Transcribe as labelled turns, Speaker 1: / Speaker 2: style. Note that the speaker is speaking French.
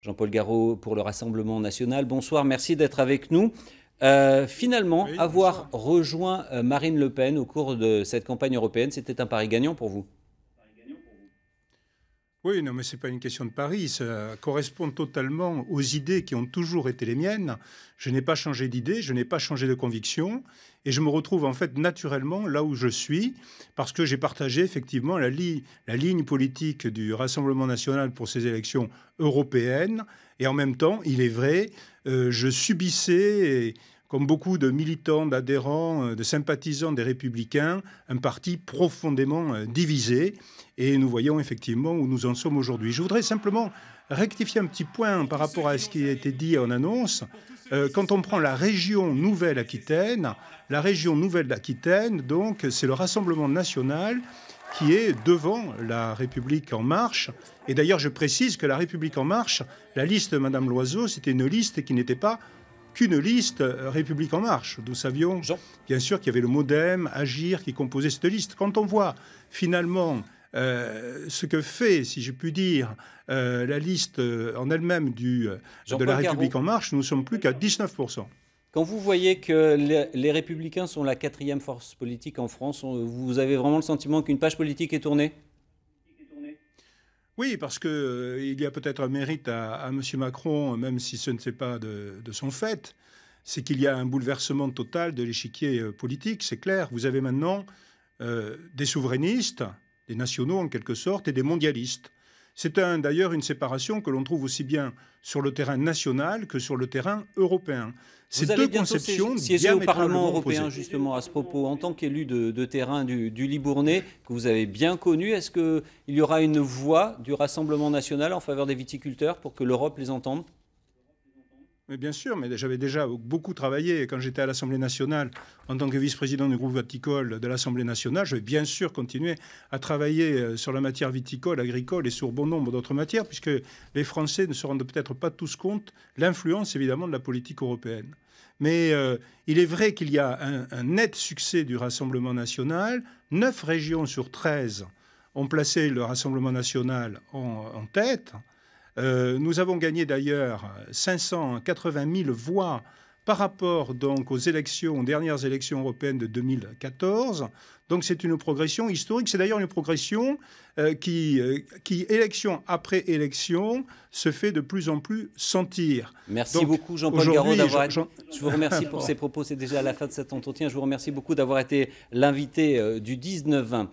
Speaker 1: Jean-Paul Garraud pour le Rassemblement national. Bonsoir, merci d'être avec nous. Euh, finalement, avoir rejoint euh, Marine Le Pen au cours de cette campagne européenne, c'était un pari gagnant pour vous
Speaker 2: oui, non, mais ce n'est pas une question de Paris. Ça correspond totalement aux idées qui ont toujours été les miennes. Je n'ai pas changé d'idée, je n'ai pas changé de conviction. Et je me retrouve en fait naturellement là où je suis, parce que j'ai partagé effectivement la, ligne politique du Rassemblement national pour ces élections européennes. Et en même temps, il est vrai, euh, je subissais comme beaucoup de militants, d'adhérents, euh, de sympathisants des républicains, un parti profondément euh, divisé. Et nous voyons effectivement où nous en sommes aujourd'hui. Je voudrais simplement rectifier un petit point par rapport à ce qui a été dit en annonce. Euh, quand on prend la région Nouvelle-Aquitaine, la région Nouvelle-Aquitaine, donc, c'est le Rassemblement national qui est devant la République en marche. Et d'ailleurs, je précise que la République en marche, la liste de Madame Loiseau, c'était une liste qui n'était pas qu'une liste euh, République en marche. Nous savions bien sûr qu'il y avait le modem, Agir qui composait cette liste. Quand on voit finalement euh, ce que fait, si je puis dire, euh, la liste en elle-même du, de la République en marche, nous ne sommes plus qu'à 19%.
Speaker 1: Quand vous voyez que les républicains sont la quatrième force politique en France, vous avez vraiment le sentiment qu'une page politique est
Speaker 2: tournée oui, parce qu'il euh, il y a peut-être un mérite à, M. Macron, même si ce ne pas de, son fait, c'est qu'il y a un bouleversement total de l'échiquier euh, politique, c'est clair. Vous avez maintenant euh, des souverainistes, des nationaux en quelque sorte, et des mondialistes. C'est d'ailleurs une séparation que l'on trouve aussi bien sur le terrain national que sur le terrain européen. Ces deux conceptions au Parlement européen
Speaker 1: justement à ce propos en tant qu'élu de, terrain du, du, Libournais que vous avez bien connu. Est-ce qu'il y aura une voix du Rassemblement national en faveur des viticulteurs pour que l'Europe
Speaker 2: les entende mais bien sûr, mais j'avais déjà beaucoup travaillé quand j'étais à l'Assemblée nationale en tant que vice-président du groupe viticole de l'Assemblée nationale. Je vais bien sûr continuer à travailler euh, sur la matière viticole, agricole et sur bon nombre d'autres matières, puisque les Français ne se rendent peut-être pas tous compte l'influence évidemment de la politique européenne. Mais euh, il est vrai qu'il y a un, net succès du Rassemblement national. Neuf régions sur treize ont placé le Rassemblement national en tête. Euh, nous avons gagné d'ailleurs 580 000 voix par rapport donc aux élections, dernières élections européennes de 2014. Donc c'est une progression historique. C'est d'ailleurs une progression euh, qui, euh, qui, élection après élection, se fait de plus en plus sentir. Merci beaucoup Jean-Paul Garraud d'avoir... Je vous remercie pour ces propos. C'est déjà à la
Speaker 1: fin de cet entretien. Je vous remercie beaucoup d'avoir été l'invité du 19-20.